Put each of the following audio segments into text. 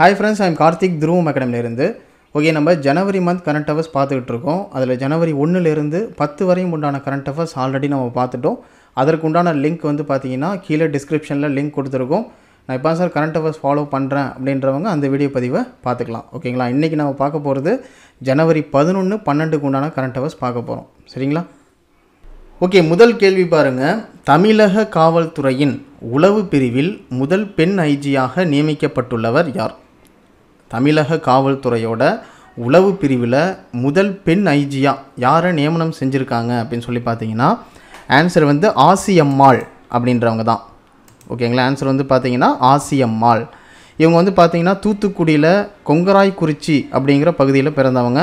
hi friends I'm Karthik துருவம் அகாடமிலேருந்து okay நம்ம ஜனவரி month current affairs பார்த்துக்கிட்டு இருக்கோம் அதில் ஜனவரி ஒன்றுலேருந்து பத்து வரையும் உண்டான கரண்ட் அஃபர்ஸ் ஆல்ரெடி நம்ம பார்த்துட்டோம் அதற்குண்டான லிங்க் வந்து பார்த்தீங்கன்னா கீழே டிஸ்கிரிப்ஷனில் லிங்க் கொடுத்துருக்கோம் நான் இப்போ சார் கரண்ட் அஃபர்ஸ் ஃபாலோ பண்ணுறேன் அப்படின்றவங்க அந்த வீடியோ பதிவை பார்த்துக்கலாம் ஓகேங்களா இன்றைக்கி நம்ம பார்க்க போகிறது ஜனவரி பதினொன்று பன்னெண்டுக்கு உண்டான கரண்ட் அஃபர்ஸ் பார்க்க போகிறோம் சரிங்களா ஓகே முதல் கேள்வி பாருங்கள் தமிழக காவல்துறையின் உளவு பிரிவில் முதல் பெண் ஐஜியாக நியமிக்கப்பட்டுள்ளவர் யார் தமிழக காவல்துறையோட உளவு பிரிவில் முதல் பெண் ஐஜியா யாரை நியமனம் செஞ்சுருக்காங்க அப்படின்னு சொல்லி பார்த்தீங்கன்னா ஆன்சர் வந்து ஆசியம்மாள் அப்படின்றவங்க தான் ஓகேங்களா ஆன்சர் வந்து பார்த்தீங்கன்னா ஆசியம்மாள் இவங்க வந்து பார்த்தீங்கன்னா தூத்துக்குடியில் கொங்கராய்க்குறிச்சி அப்படிங்கிற பகுதியில் பிறந்தவங்க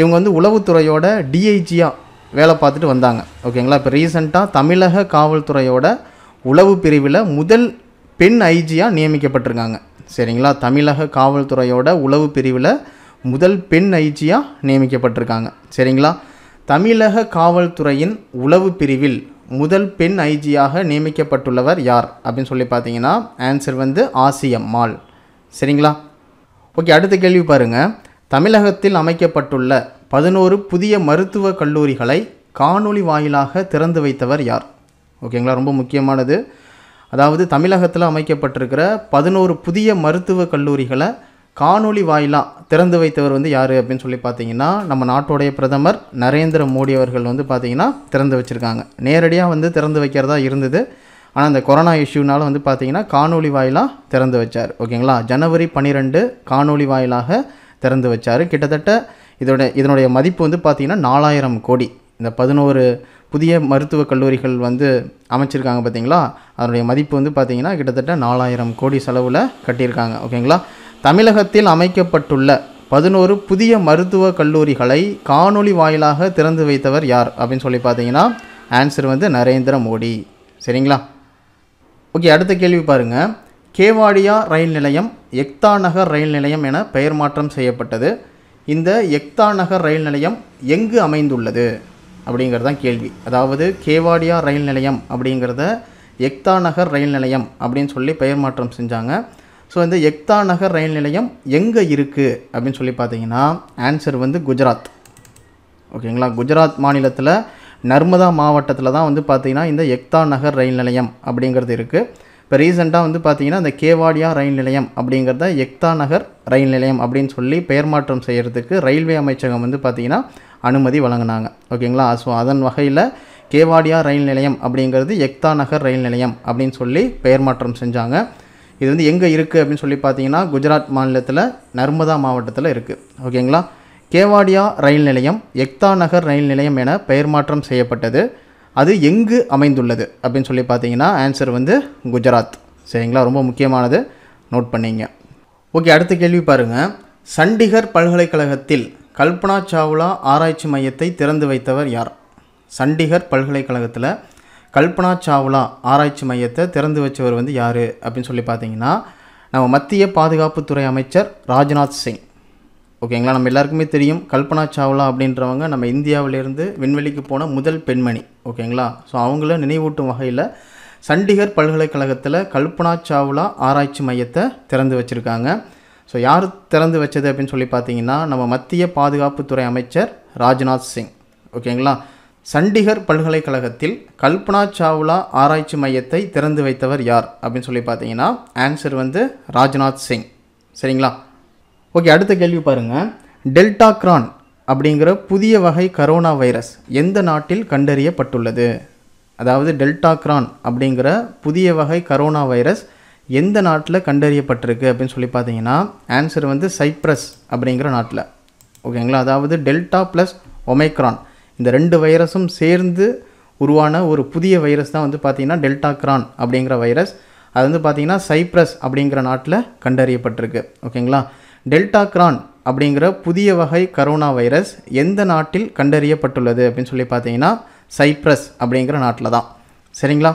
இவங்க வந்து உளவுத்துறையோட டிஐஜியாக வேலை பார்த்துட்டு வந்தாங்க ஓகேங்களா இப்போ ரீசெண்டாக தமிழக காவல்துறையோட உளவு பிரிவில் முதல் பெண் ஐஜியாக நியமிக்கப்பட்டிருக்காங்க சரிங்களா தமிழக காவல்துறையோட உளவு பிரிவில் முதல் பெண் ஐஜியாக நியமிக்கப்பட்டிருக்காங்க சரிங்களா தமிழக காவல்துறையின் உளவு பிரிவில் முதல் பெண் ஐஜியாக நியமிக்கப்பட்டுள்ளவர் யார் அப்படின்னு சொல்லி பார்த்தீங்கன்னா ஆன்சர் வந்து ஆசியம்மாள் சரிங்களா ஓகே அடுத்த கேள்வி பாருங்கள் தமிழகத்தில் அமைக்கப்பட்டுள்ள பதினோரு புதிய மருத்துவக் கல்லூரிகளை காணொளி வாயிலாக திறந்து வைத்தவர் யார் ஓகேங்களா ரொம்ப முக்கியமானது அதாவது தமிழகத்தில் அமைக்கப்பட்டிருக்கிற பதினோரு புதிய மருத்துவக் கல்லூரிகளை காணொலி வாயிலாக திறந்து வைத்தவர் வந்து யார் அப்படின்னு சொல்லி பார்த்தீங்கன்னா நம்ம நாட்டுடைய பிரதமர் நரேந்திர மோடி அவர்கள் வந்து பார்த்திங்கன்னா திறந்து வச்சுருக்காங்க நேரடியாக வந்து திறந்து வைக்கிறதா இருந்தது ஆனால் அந்த கொரோனா இஷ்யூனால் வந்து பார்த்திங்கன்னா காணொலி வாயிலாக திறந்து வச்சார் ஓகேங்களா ஜனவரி பன்னிரெண்டு காணொலி வாயிலாக திறந்து வச்சார் கிட்டத்தட்ட இதோட இதனுடைய மதிப்பு வந்து பார்த்திங்கன்னா நாலாயிரம் கோடி இந்த பதினோரு புதிய மருத்துவக் கல்லூரிகள் வந்து அமைச்சிருக்காங்க பார்த்தீங்களா அதனுடைய மதிப்பு வந்து பார்த்திங்கன்னா கிட்டத்தட்ட நாலாயிரம் கோடி செலவில் கட்டியிருக்காங்க ஓகேங்களா தமிழகத்தில் அமைக்கப்பட்டுள்ள பதினோரு புதிய மருத்துவக் கல்லூரிகளை காணொளி வாயிலாக திறந்து வைத்தவர் யார் அப்படின்னு சொல்லி பார்த்தீங்கன்னா ஆன்சர் வந்து நரேந்திர மோடி சரிங்களா ஓகே அடுத்த கேள்வி பாருங்கள் கேவாடியா ரயில் நிலையம் எக்தா நகர் ரயில் நிலையம் என பெயர் மாற்றம் செய்யப்பட்டது இந்த எக்தா நகர் ரயில் நிலையம் எங்கு அமைந்துள்ளது அப்படிங்கிறது தான் கேள்வி அதாவது கேவாடியா ரயில் நிலையம் அப்படிங்கிறத எக்தா நகர் ரயில் நிலையம் அப்படின்னு சொல்லி பெயர் மாற்றம் செஞ்சாங்க ஸோ இந்த எக்தா நகர் ரயில் நிலையம் எங்கே இருக்குது அப்படின்னு சொல்லி பார்த்தீங்கன்னா ஆன்சர் வந்து குஜராத் ஓகேங்களா குஜராத் மாநிலத்தில் நர்மதா மாவட்டத்தில் தான் வந்து பார்த்திங்கன்னா இந்த எக்தா நகர் ரயில் நிலையம் அப்படிங்கிறது இருக்குது இப்போ ரீசெண்டாக வந்து பார்த்திங்கன்னா இந்த கேவாடியா ரயில் நிலையம் அப்படிங்கிறத எக்தா நகர் ரயில் நிலையம் அப்படின்னு சொல்லி பெயர் மாற்றம் செய்கிறதுக்கு ரயில்வே அமைச்சகம் வந்து பார்த்திங்கன்னா அனுமதி வழங்கினாங்க ஓகேங்களா ஸோ அதன் வகையில் கேவாடியா ரயில் நிலையம் அப்படிங்கிறது எக்தா நகர் ரயில் நிலையம் அப்படின்னு சொல்லி பெயர் மாற்றம் செஞ்சாங்க இது வந்து எங்கே இருக்குது அப்படின்னு சொல்லி பார்த்தீங்கன்னா குஜராத் மாநிலத்தில் நர்மதா மாவட்டத்தில் இருக்குது ஓகேங்களா கேவாடியா ரயில் நிலையம் எக்தா நகர் ரயில் நிலையம் என பெயர் மாற்றம் செய்யப்பட்டது அது எங்கு அமைந்துள்ளது அப்படின்னு சொல்லி பார்த்தீங்கன்னா ஆன்சர் வந்து குஜராத் சரிங்களா ரொம்ப முக்கியமானது நோட் பண்ணிங்க ஓகே அடுத்த கேள்வி பாருங்கள் சண்டிகர் பல்கலைக்கழகத்தில் கல்பனா சாவ்லா ஆராய்ச்சி மையத்தை திறந்து வைத்தவர் யார் சண்டிகர் பல்கலைக்கழகத்தில் கல்பனா சாவ்லா ஆராய்ச்சி மையத்தை திறந்து வச்சவர் வந்து யார் அப்படின்னு சொல்லி பார்த்தீங்கன்னா நம்ம மத்திய பாதுகாப்புத்துறை அமைச்சர் ராஜ்நாத் சிங் ஓகேங்களா நம்ம எல்லாருக்குமே தெரியும் கல்பனா சாவ்லா அப்படின்றவங்க நம்ம இந்தியாவிலேருந்து விண்வெளிக்கு போன முதல் பெண்மணி ஓகேங்களா ஸோ அவங்கள நினைவூட்டும் வகையில் சண்டிகர் பல்கலைக்கழகத்தில் கல்பனா சாவ்லா ஆராய்ச்சி மையத்தை திறந்து வச்சுருக்காங்க ஸோ யார் திறந்து வச்சது அப்படின்னு சொல்லி பார்த்தீங்கன்னா நம்ம மத்திய பாதுகாப்புத்துறை அமைச்சர் ராஜ்நாத் சிங் ஓகேங்களா சண்டிகர் பல்கலைக்கழகத்தில் கல்பனா சாவ்லா ஆராய்ச்சி மையத்தை திறந்து வைத்தவர் யார் அப்படின்னு சொல்லி பார்த்தீங்கன்னா ஆன்சர் வந்து ராஜ்நாத் சிங் சரிங்களா ஓகே அடுத்த கேள்வி பாருங்கள் டெல்டா கிரான் அப்படிங்கிற புதிய வகை கரோனா வைரஸ் எந்த நாட்டில் கண்டறியப்பட்டுள்ளது அதாவது டெல்டா கிரான் அப்படிங்கிற புதிய வகை கரோனா வைரஸ் எந்த நாட்டில் கண்டறியப்பட்டிருக்கு அப்படின்னு சொல்லி பார்த்தீங்கன்னா ஆன்சர் வந்து சைப்ரஸ் அப்படிங்கிற நாட்டில் ஓகேங்களா அதாவது டெல்டா ப்ளஸ் ஒமைக்ரான் இந்த ரெண்டு வைரஸும் சேர்ந்து உருவான ஒரு புதிய வைரஸ் தான் வந்து பார்த்திங்கன்னா டெல்டா கிரான் அப்படிங்கிற வைரஸ் அது வந்து பார்த்திங்கன்னா சைப்ரஸ் அப்படிங்கிற நாட்டில் கண்டறியப்பட்டிருக்கு ஓகேங்களா டெல்டா கிரான் அப்படிங்கிற புதிய வகை கரோனா வைரஸ் எந்த நாட்டில் கண்டறியப்பட்டுள்ளது அப்படின்னு சொல்லி பார்த்தீங்கன்னா சைப்ரஸ் அப்படிங்கிற நாட்டில் தான் சரிங்களா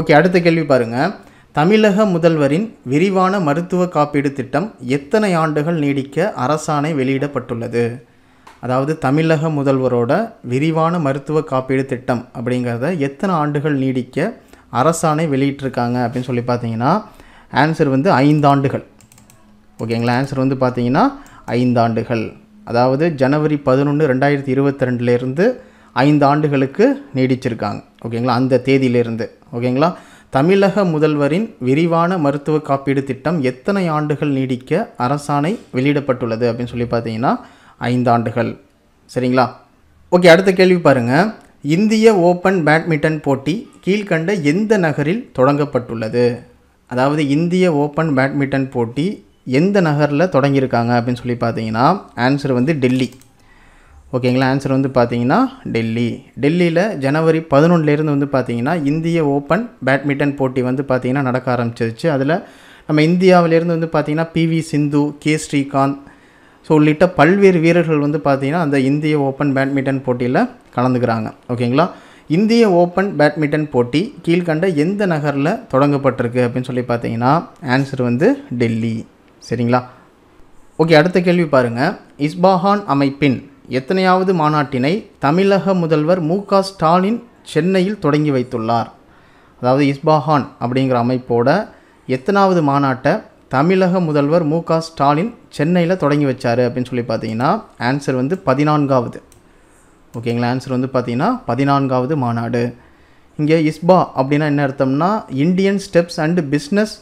ஓகே அடுத்த கேள்வி பாருங்கள் தமிழக முதல்வரின் விரிவான மருத்துவ காப்பீடு திட்டம் எத்தனை ஆண்டுகள் நீடிக்க அரசாணை வெளியிடப்பட்டுள்ளது அதாவது தமிழக முதல்வரோட விரிவான மருத்துவ காப்பீடு திட்டம் அப்படிங்கிறத எத்தனை ஆண்டுகள் நீடிக்க அரசாணை வெளியிட்டிருக்காங்க அப்படின்னு சொல்லி பார்த்தீங்கன்னா ஆன்சர் வந்து ஐந்தாண்டுகள் ஓகேங்களா ஆன்சர் வந்து பார்த்தீங்கன்னா ஐந்தாண்டுகள் அதாவது ஜனவரி பதினொன்று ரெண்டாயிரத்தி இருபத்தி ரெண்டுலேருந்து ஐந்து ஆண்டுகளுக்கு நீடிச்சிருக்காங்க ஓகேங்களா அந்த தேதியிலேருந்து ஓகேங்களா தமிழக முதல்வரின் விரிவான மருத்துவ காப்பீடு திட்டம் எத்தனை ஆண்டுகள் நீடிக்க அரசாணை வெளியிடப்பட்டுள்ளது அப்படின்னு சொல்லி பார்த்தீங்கன்னா ஐந்தாண்டுகள் சரிங்களா ஓகே அடுத்த கேள்வி பாருங்கள் இந்திய ஓப்பன் பேட்மிண்டன் போட்டி கீழ்கண்ட எந்த நகரில் தொடங்கப்பட்டுள்ளது அதாவது இந்திய ஓப்பன் பேட்மிண்டன் போட்டி எந்த நகரில் தொடங்கியிருக்காங்க அப்படின்னு சொல்லி பார்த்தீங்கன்னா ஆன்சர் வந்து டெல்லி ஓகேங்களா ஆன்சர் வந்து பார்த்தீங்கன்னா டெல்லி டெல்லியில் ஜனவரி பதினொன்றுலேருந்து வந்து பார்த்தீங்கன்னா இந்திய ஓப்பன் பேட்மிண்டன் போட்டி வந்து பார்த்திங்கன்னா நடக்க ஆரம்பிச்சிருச்சு அதில் நம்ம இந்தியாவிலேருந்து வந்து பார்த்திங்கன்னா P V Sindhu K Srikanth so உள்ளிட்ட பல்வேறு வீரர்கள் வந்து பார்த்திங்கன்னா அந்த இந்திய ஓப்பன் பேட்மிண்டன் போட்டியில் கலந்துக்கிறாங்க ஓகேங்களா இந்திய ஓப்பன் பேட்மிண்டன் போட்டி கீழ்கண்ட எந்த நகரில் தொடங்கப்பட்டிருக்கு அப்படின்னு சொல்லி பார்த்தீங்கன்னா ஆன்சர் வந்து டெல்லி சரிங்களா ஓகே அடுத்த கேள்வி பாருங்கள் இஸ்பாஹான் அமைப்பின் எத்தனையாவது மாநாட்டினை தமிழக முதல்வர் மு ஸ்டாலின் சென்னையில் தொடங்கி வைத்துள்ளார் அதாவது இஸ்பாஹான் அப்படிங்கிற அமைப்போட எத்தனாவது மாநாட்டை தமிழக முதல்வர் மு ஸ்டாலின் சென்னையில் தொடங்கி வச்சார் அப்படின்னு சொல்லி பார்த்தீங்கன்னா ஆன்சர் வந்து பதினான்காவது ஓகேங்களா ஆன்சர் வந்து பார்த்திங்கன்னா பதினான்காவது மாநாடு இங்கே இஸ்பா அப்படின்னா என்ன அர்த்தம்னா Indian steps and business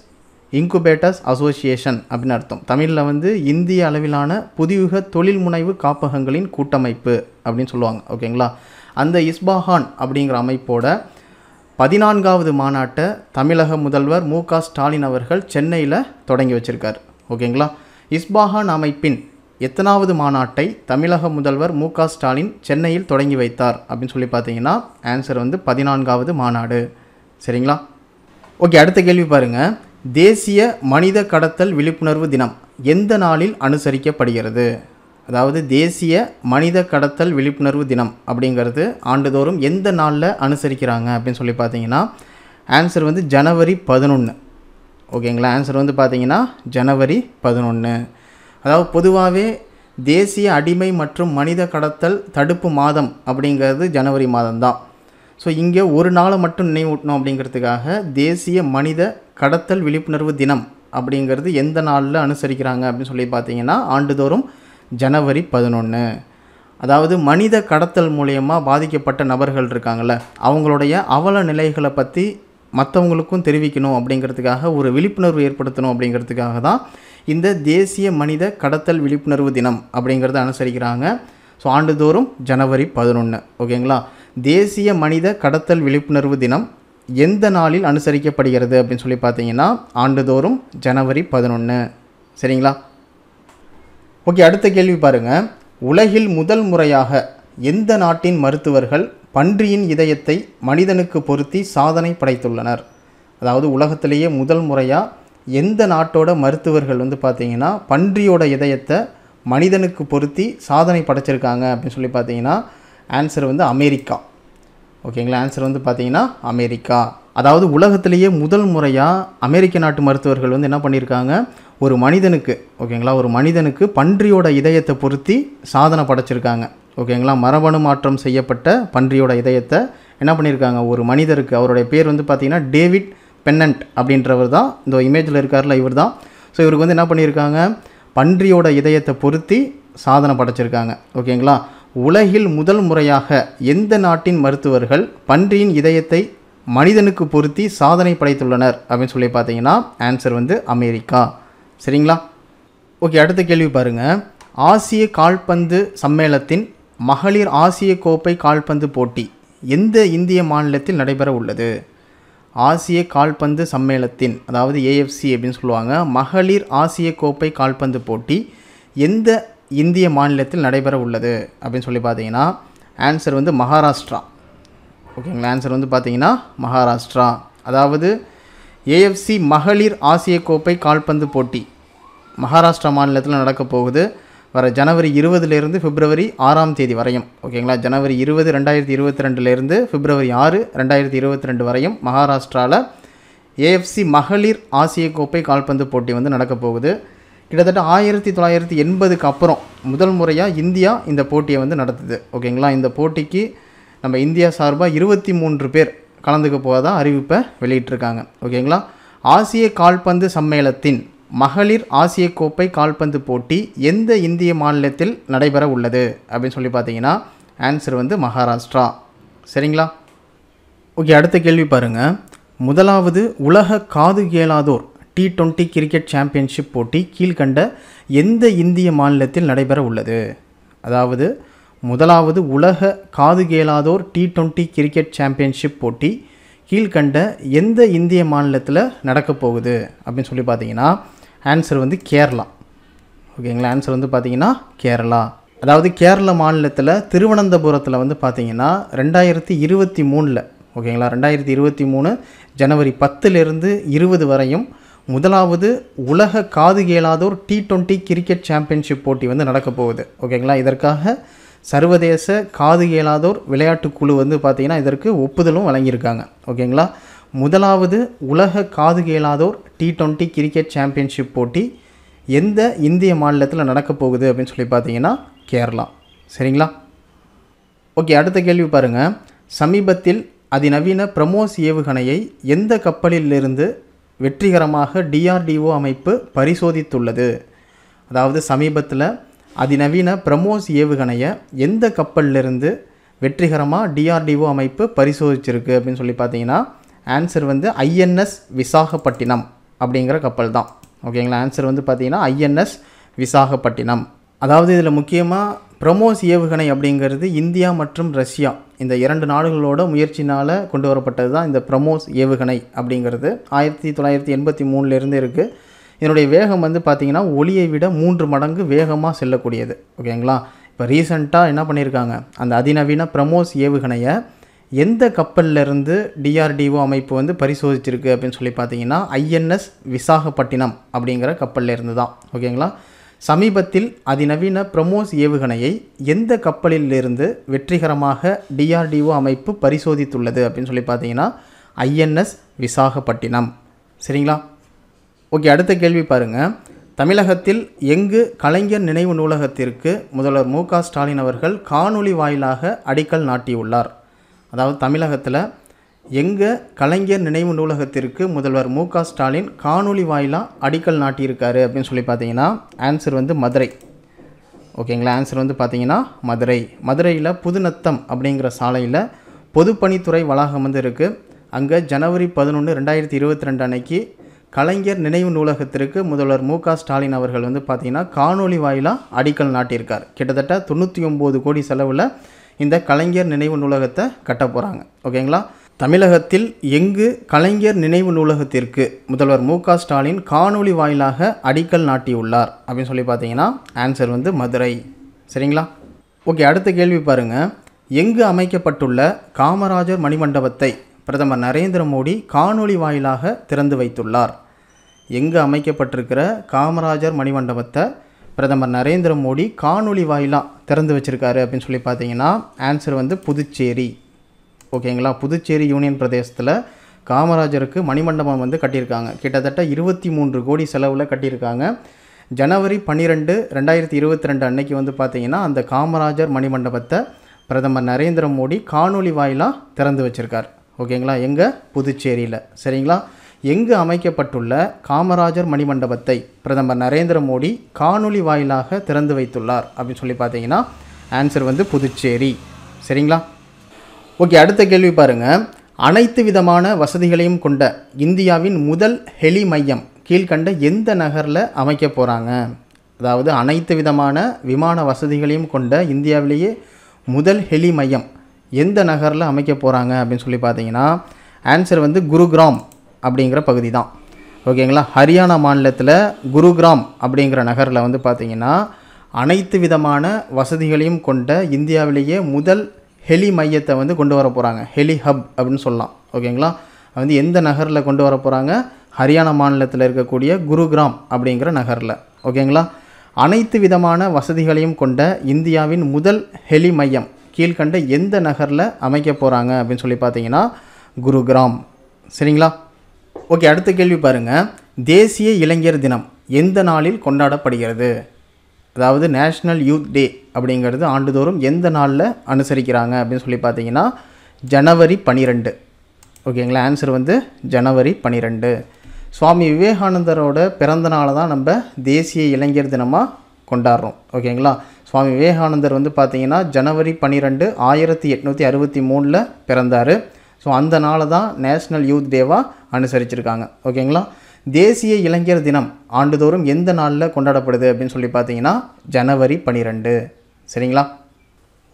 incubators association அப்படின்னு அர்த்தம் தமிழில் வந்து இந்திய அளவிலான புதியுக தொழில் முனைவு காப்பகங்களின் கூட்டமைப்பு அப்படின்னு சொல்லுவாங்க ஓகேங்களா அந்த இஸ்பாஹான் அப்படிங்கிற அமைப்போட பதினான்காவது மாநாட்டை தமிழக முதல்வர் மு ஸ்டாலின் அவர்கள் சென்னையில் தொடங்கி வச்சுருக்கார் ஓகேங்களா இஸ்பாஹான் அமைப்பின் எத்தனாவது மாநாட்டை தமிழக முதல்வர் மு ஸ்டாலின் சென்னையில் தொடங்கி வைத்தார் அப்படின்னு சொல்லி பார்த்தீங்கன்னா ஆன்சர் வந்து பதினான்காவது மாநாடு சரிங்களா ஓகே அடுத்த கேள்வி பாருங்கள் தேசிய மனித கடத்தல் விழிப்புணர்வு தினம் எந்த நாளில் அனுசரிக்கப்படுகிறது அதாவது தேசிய மனித கடத்தல் விழிப்புணர்வு தினம் அப்படிங்கிறது ஆண்டுதோறும் எந்த நாளில் அனுசரிக்கிறாங்க அப்படின்னு சொல்லி பார்த்தீங்கன்னா ஆன்சர் வந்து ஜனவரி பதினொன்று ஓகேங்களா ஆன்சர் வந்து பார்த்திங்கன்னா ஜனவரி பதினொன்று அதாவது பொதுவாகவே தேசிய அடிமை மற்றும் மனித கடத்தல் தடுப்பு மாதம் அப்படிங்கிறது ஜனவரி மாதம்தான் ஸோ இங்கே ஒரு நாளை மட்டும் நினைவூட்டணும் அப்படிங்கிறதுக்காக தேசிய மனித கடத்தல் விழிப்புணர்வு தினம் அப்படிங்கிறது எந்த நாளில் அனுசரிக்கிறாங்க அப்படின்னு சொல்லி பார்த்தீங்கன்னா ஆண்டுதோறும் ஜனவரி பதினொன்று அதாவது மனித கடத்தல் மூலயமா பாதிக்கப்பட்ட நபர்கள் இருக்காங்கள்ல அவங்களுடைய அவல நிலைகளை பற்றி மற்றவங்களுக்கும் தெரிவிக்கணும் அப்படிங்கிறதுக்காக ஒரு விழிப்புணர்வு ஏற்படுத்தணும் அப்படிங்கிறதுக்காக தான் இந்த தேசிய மனித கடத்தல் விழிப்புணர்வு தினம் அப்படிங்கிறத அனுசரிக்கிறாங்க ஸோ ஆண்டுதோறும் ஜனவரி பதினொன்று ஓகேங்களா தேசிய மனித கடத்தல் விழிப்புணர்வு தினம் எந்த நாளில் அனுசரிக்கப்படுகிறது அப்படின்னு சொல்லி பார்த்தீங்கன்னா ஆண்டுதோறும் ஜனவரி பதினொன்று சரிங்களா ஓகே அடுத்த கேள்வி பாருங்கள் உலகில் முதல் முறையாக எந்த நாட்டின் மருத்துவர்கள் பன்றியின் இதயத்தை மனிதனுக்கு பொருத்தி சாதனை படைத்துள்ளனர் அதாவது உலகத்திலேயே முதல் முறையாக எந்த நாட்டோட மருத்துவர்கள் வந்து பார்த்திங்கன்னா பன்றியோட இதயத்தை மனிதனுக்கு பொருத்தி சாதனை படைச்சிருக்காங்க அப்படின்னு சொல்லி பார்த்தீங்கன்னா ஆன்சர் வந்து அமெரிக்கா ஓகேங்களா ஆன்சர் வந்து பார்த்தீங்கன்னா அமெரிக்கா அதாவது உலகத்திலேயே முதல் முறையாக அமெரிக்க நாட்டு மருத்துவர்கள் வந்து என்ன பண்ணியிருக்காங்க ஒரு மனிதனுக்கு ஓகேங்களா ஒரு மனிதனுக்கு பன்றியோட இதயத்தை பொருத்தி சாதனை படைச்சிருக்காங்க ஓகேங்களா மரபணு மாற்றம் செய்யப்பட்ட பன்றியோட இதயத்தை என்ன பண்ணியிருக்காங்க ஒரு மனிதருக்கு அவருடைய பேர் வந்து பார்த்திங்கன்னா டேவிட் பென்னன்ட் அப்படின்றவர் தான் இந்த இமேஜில் இருக்கார்ல இவர் தான் ஸோ இவருக்கு வந்து என்ன பண்ணியிருக்காங்க பன்றியோட இதயத்தை பொருத்தி சாதனை படைச்சிருக்காங்க ஓகேங்களா உலகில் முதல் முறையாக எந்த நாட்டின் மருத்துவர்கள் பன்றியின் இதயத்தை மனிதனுக்கு பொருத்தி சாதனை படைத்துள்ளனர் அப்படின்னு சொல்லி பார்த்தீங்கன்னா ஆன்சர் வந்து அமெரிக்கா சரிங்களா ஓகே அடுத்த கேள்வி பாருங்கள் ஆசிய கால்பந்து சம்மேளத்தின் மகளிர் ஆசிய கோப்பை கால்பந்து போட்டி எந்த இந்திய மாநிலத்தில் நடைபெற உள்ளது ஆசிய கால்பந்து சம்மேளத்தின் அதாவது ஏஎஃப்சி அப்படின்னு சொல்லுவாங்க மகளிர் ஆசிய கோப்பை கால்பந்து போட்டி எந்த இந்திய மாநிலத்தில் நடைபெற உள்ளது அப்படின்னு சொல்லி பார்த்தீங்கன்னா ஆன்சர் வந்து மகாராஷ்டிரா ஓகேங்களா ஆன்சர் வந்து பார்த்தீங்கன்னா மகாராஷ்டிரா அதாவது ஏஎஃப்சி மகளிர் ஆசிய கோப்பை கால்பந்து போட்டி மகாராஷ்டிரா மாநிலத்தில் நடக்கப் போகுது வர ஜனவரி இருபதுலேருந்து பிப்ரவரி ஆறாம் தேதி வரையும் ஓகேங்களா ஜனவரி இருபது ரெண்டாயிரத்தி இருபத்தி ரெண்டுலேருந்து பிப்ரவரி ஆறு ரெண்டாயிரத்தி இருபத்தி ரெண்டு வரையும் மகாராஷ்டிராவில் ஏஎஃப்சி மகளிர் ஆசிய கோப்பை கால்பந்து போட்டி வந்து நடக்கப் போகுது கிட்டத்தட்ட ஆயிரத்தி தொள்ளாயிரத்தி எண்பதுக்கு அப்புறம் முதல் முறையாக இந்தியா இந்த போட்டியை வந்து நடத்துது ஓகேங்களா இந்த போட்டிக்கு நம்ம இந்தியா சார்பாக இருபத்தி மூன்று பேர் கலந்துக்க போவதாக அறிவிப்பை வெளியிட்டிருக்காங்க ஓகேங்களா ஆசிய கால்பந்து சம்மேளத்தின் மகளிர் ஆசிய கோப்பை கால்பந்து போட்டி எந்த இந்திய மாநிலத்தில் நடைபெற உள்ளது அப்படின்னு சொல்லி பார்த்தீங்கன்னா ஆன்சர் வந்து மகாராஷ்டிரா சரிங்களா ஓகே அடுத்த கேள்வி பாருங்கள் முதலாவது உலக காது கேளாதோர் டி டுவெண்ட்டி கிரிக்கெட் சாம்பியன்ஷிப் போட்டி கீழ்கண்ட எந்த இந்திய மாநிலத்தில் நடைபெற உள்ளது அதாவது முதலாவது உலக காது கேளாதோர் டி டுவெண்ட்டி கிரிக்கெட் சாம்பியன்ஷிப் போட்டி கீழ்கண்ட எந்த இந்திய மாநிலத்தில் நடக்கப் போகுது அப்படின்னு சொல்லி பார்த்தீங்கன்னா ஆன்சர் வந்து கேரளா ஓகேங்களா ஆன்சர் வந்து பார்த்தீங்கன்னா கேரளா அதாவது கேரள மாநிலத்தில் திருவனந்தபுரத்தில் வந்து பார்த்திங்கன்னா ரெண்டாயிரத்தி இருபத்தி மூணில் ஓகேங்களா ரெண்டாயிரத்தி இருபத்தி மூணு ஜனவரி பத்துலேருந்து இருபது வரையும் முதலாவது உலக காது கேளாதோர் டி டுவெண்ட்டி கிரிக்கெட் சாம்பியன்ஷிப் போட்டி வந்து நடக்க போகுது ஓகேங்களா இதற்காக சர்வதேச காது கேளாதோர் விளையாட்டு குழு வந்து பார்த்திங்கன்னா இதற்கு ஒப்புதலும் வழங்கியிருக்காங்க ஓகேங்களா முதலாவது உலக காது கேளாதோர் டி டுவெண்ட்டி கிரிக்கெட் சாம்பியன்ஷிப் போட்டி எந்த இந்திய மாநிலத்தில் நடக்க போகுது அப்படின்னு சொல்லி பார்த்தீங்கன்னா கேரளா சரிங்களா ஓகே அடுத்த கேள்வி பாருங்கள் சமீபத்தில் அதிநவீன பிரமோஸ் ஏவுகணையை எந்த கப்பலிலிருந்து வெற்றிகரமாக டிஆர்டிஓ அமைப்பு பரிசோதித்துள்ளது அதாவது சமீபத்தில் அதிநவீன பிரமோஸ் ஏவுகணையை எந்த கப்பல்லிருந்து வெற்றிகரமாக டிஆர்டிஓ அமைப்பு பரிசோதிச்சிருக்கு அப்படின்னு சொல்லி பார்த்தீங்கன்னா ஆன்சர் வந்து ஐஎன்எஸ் விசாகப்பட்டினம் அப்படிங்கிற கப்பல் தான் ஓகேங்களா ஆன்சர் வந்து பார்த்திங்கன்னா ஐஎன்எஸ் விசாகப்பட்டினம் அதாவது இதில் முக்கியமாக பிரமோஸ் ஏவுகணை அப்படிங்கிறது இந்தியா மற்றும் ரஷ்யா இந்த இரண்டு நாடுகளோட முயற்சினால் கொண்டு வரப்பட்டது தான் இந்த பிரமோஸ் ஏவுகணை அப்படிங்கிறது ஆயிரத்தி தொள்ளாயிரத்தி எண்பத்தி மூணுலேருந்து இருக்குது இதனுடைய வேகம் வந்து பார்த்திங்கன்னா ஒளியை விட மூன்று மடங்கு வேகமாக செல்லக்கூடியது ஓகேங்களா இப்போ ரீசண்டாக என்ன பண்ணியிருக்காங்க அந்த அதிநவீன பிரமோஸ் ஏவுகணையை எந்த கப்பல்லேருந்து டிஆர்டிஓ அமைப்பு வந்து பரிசோதிச்சிருக்கு அப்படின்னு சொல்லி பார்த்தீங்கன்னா ஐஎன்எஸ் விசாகப்பட்டினம் அப்படிங்கிற கப்பல்லேருந்து தான் ஓகேங்களா சமீபத்தில் அதிநவீன பிரமோஸ் ஏவுகணையை எந்த கப்பலிலிருந்து வெற்றிகரமாக டிஆர்டிஓ அமைப்பு பரிசோதித்துள்ளது அப்படின்னு சொல்லி பார்த்தீங்கன்னா ஐஎன்எஸ் விசாகப்பட்டினம் சரிங்களா ஓகே அடுத்த கேள்வி பாருங்கள் தமிழகத்தில் எங்கு கலைஞர் நினைவு நூலகத்திற்கு முதல்வர் மு க ஸ்டாலின் அவர்கள் காணொளி வாயிலாக அடிக்கல் நாட்டியுள்ளார் அதாவது தமிழகத்தில் எங்கள் கலைஞர் நினைவு நூலகத்திற்கு முதல்வர் மு ஸ்டாலின் காணொலி வாயிலாக அடிக்கல் நாட்டியிருக்காரு அப்படின்னு சொல்லி பார்த்தீங்கன்னா ஆன்சர் வந்து மதுரை ஓகேங்களா ஆன்சர் வந்து பார்த்தீங்கன்னா மதுரை மதுரையில் புதுநத்தம் அப்படிங்கிற சாலையில் பொதுப்பணித்துறை வளாகம் வந்து இருக்குது அங்கே ஜனவரி பதினொன்று ரெண்டாயிரத்தி இருபத்தி ரெண்டு அன்னைக்கு கலைஞர் நினைவு நூலகத்திற்கு முதல்வர் மு ஸ்டாலின் அவர்கள் வந்து பார்த்திங்கன்னா காணொலி வாயிலாக அடிக்கல் நாட்டியிருக்கார் கிட்டத்தட்ட தொண்ணூற்றி ஒம்பது கோடி செலவில் இந்த கலைஞர் நினைவு நூலகத்தை கட்ட போகிறாங்க ஓகேங்களா தமிழகத்தில் எங்கு கலைஞர் நினைவு நூலகத்திற்கு முதல்வர் மு க ஸ்டாலின் காணொலி வாயிலாக அடிக்கல் நாட்டியுள்ளார் அப்படின்னு சொல்லி பார்த்தீங்கன்னா ஆன்சர் வந்து மதுரை சரிங்களா ஓகே அடுத்த கேள்வி பாருங்கள் எங்கு அமைக்கப்பட்டுள்ள காமராஜர் மணிமண்டபத்தை பிரதமர் நரேந்திர மோடி காணொலி வாயிலாக திறந்து வைத்துள்ளார் எங்கு அமைக்கப்பட்டிருக்கிற காமராஜர் மணிமண்டபத்தை பிரதமர் நரேந்திர மோடி காணொலி வாயிலாக திறந்து வச்சுருக்காரு அப்படின்னு சொல்லி பார்த்தீங்கன்னா ஆன்சர் வந்து புதுச்சேரி ஓகேங்களா புதுச்சேரி யூனியன் பிரதேசத்தில் காமராஜருக்கு மணிமண்டபம் வந்து கட்டியிருக்காங்க கிட்டத்தட்ட இருபத்தி மூன்று கோடி செலவில் கட்டியிருக்காங்க ஜனவரி பன்னிரெண்டு ரெண்டாயிரத்தி இருபத்தி ரெண்டு அன்னைக்கு வந்து பார்த்திங்கன்னா அந்த காமராஜர் மணிமண்டபத்தை பிரதமர் நரேந்திர மோடி காணொலி வாயிலாக திறந்து வச்சுருக்கார் ஓகேங்களா எங்கள் புதுச்சேரியில் சரிங்களா எங்கு அமைக்கப்பட்டுள்ள காமராஜர் மணிமண்டபத்தை பிரதமர் நரேந்திர மோடி காணொலி வாயிலாக திறந்து வைத்துள்ளார் அப்படின்னு சொல்லி பார்த்தீங்கன்னா ஆன்சர் வந்து புதுச்சேரி சரிங்களா ஓகே அடுத்த கேள்வி பாருங்கள் அனைத்து விதமான வசதிகளையும் கொண்ட இந்தியாவின் முதல் ஹெலி மையம் கீழ்கண்ட எந்த நகரில் அமைக்க போகிறாங்க அதாவது அனைத்து விதமான விமான வசதிகளையும் கொண்ட இந்தியாவிலேயே முதல் ஹெலி மையம் எந்த நகரில் அமைக்க போகிறாங்க அப்படின்னு சொல்லி பார்த்தீங்கன்னா ஆன்சர் வந்து குருகிராம் அப்படிங்கிற பகுதி தான் ஓகேங்களா ஹரியானா மாநிலத்தில் குருகிராம் அப்படிங்கிற நகரில் வந்து பார்த்திங்கன்னா அனைத்து விதமான வசதிகளையும் கொண்ட இந்தியாவிலேயே முதல் ஹெலி மையத்தை வந்து கொண்டு வர போகிறாங்க ஹெலி ஹப் அப்படின்னு சொல்லலாம் ஓகேங்களா வந்து எந்த நகரில் கொண்டு வர போகிறாங்க ஹரியானா மாநிலத்தில் இருக்கக்கூடிய குருகிராம் அப்படிங்கிற நகரில் ஓகேங்களா அனைத்து விதமான வசதிகளையும் கொண்ட இந்தியாவின் முதல் ஹெலி மையம் கீழ்கண்ட எந்த நகரில் அமைக்க போகிறாங்க அப்படின்னு சொல்லி பார்த்தீங்கன்னா குருகிராம் சரிங்களா ஓகே அடுத்த கேள்வி பாருங்கள் தேசிய இளைஞர் தினம் எந்த நாளில் கொண்டாடப்படுகிறது அதாவது நேஷ்னல் யூத் டே அப்படிங்கிறது ஆண்டுதோறும் எந்த நாளில் அனுசரிக்கிறாங்க அப்படின்னு சொல்லி பார்த்தீங்கன்னா ஜனவரி பனிரெண்டு ஓகேங்களா ஆன்சர் வந்து ஜனவரி பனிரெண்டு சுவாமி விவேகானந்தரோட பிறந்த நாளை தான் நம்ம தேசிய இளைஞர் தினமாக கொண்டாடுறோம் ஓகேங்களா சுவாமி விவேகானந்தர் வந்து பார்த்திங்கன்னா ஜனவரி பன்னிரெண்டு ஆயிரத்தி எட்நூற்றி அறுபத்தி மூணில் பிறந்தார் ஸோ அந்த நாளை தான் நேஷ்னல் யூத் டேவாக அனுசரிச்சிருக்காங்க ஓகேங்களா தேசிய இளைஞர் தினம் ஆண்டுதோறும் எந்த நாளில் கொண்டாடப்படுது அப்படின்னு சொல்லி பார்த்தீங்கன்னா ஜனவரி பன்னிரெண்டு சரிங்களா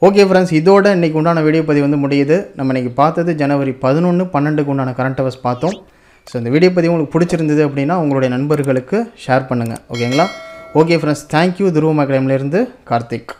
ஓகே ஃப்ரெண்ட்ஸ் இதோட இன்றைக்கி உண்டான வீடியோ பதிவு வந்து முடியுது நம்ம இன்றைக்கி பார்த்தது ஜனவரி பதினொன்று பன்னெண்டுக்கு உண்டான கரண்ட் அவர்ஸ் பார்த்தோம் ஸோ இந்த வீடியோ பதிவு உங்களுக்கு பிடிச்சிருந்தது அப்படின்னா உங்களுடைய நண்பர்களுக்கு ஷேர் பண்ணுங்கள் ஓகேங்களா ஓகே ஃப்ரெண்ட்ஸ் தேங்க்யூ துருவ மக்ரம்லேருந்து கார்த்திக்